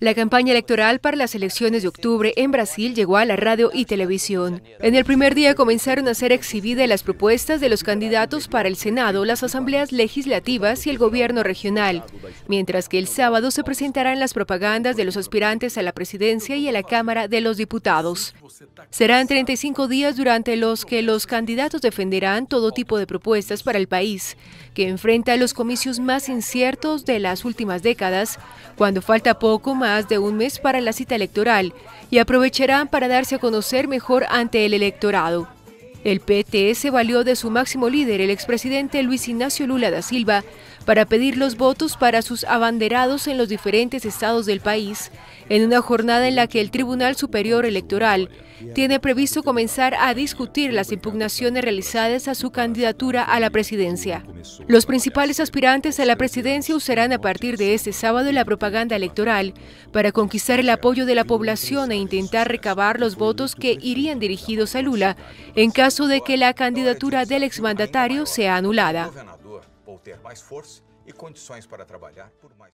La campaña electoral para las elecciones de octubre en Brasil llegó a la radio y televisión. En el primer día comenzaron a ser exhibidas las propuestas de los candidatos para el Senado, las asambleas legislativas y el gobierno regional, mientras que el sábado se presentarán las propagandas de los aspirantes a la presidencia y a la Cámara de los Diputados. Serán 35 días durante los que los candidatos defenderán todo tipo de propuestas para el país, que enfrenta los comicios más inciertos de las últimas décadas décadas, cuando falta poco más de un mes para la cita electoral, y aprovecharán para darse a conocer mejor ante el electorado. El PTS valió de su máximo líder, el expresidente Luis Ignacio Lula da Silva, para pedir los votos para sus abanderados en los diferentes estados del país, en una jornada en la que el Tribunal Superior Electoral tiene previsto comenzar a discutir las impugnaciones realizadas a su candidatura a la presidencia. Los principales aspirantes a la presidencia usarán a partir de este sábado la propaganda electoral para conquistar el apoyo de la población e intentar recabar los votos que irían dirigidos a Lula en caso de que la candidatura del exmandatario sea anulada.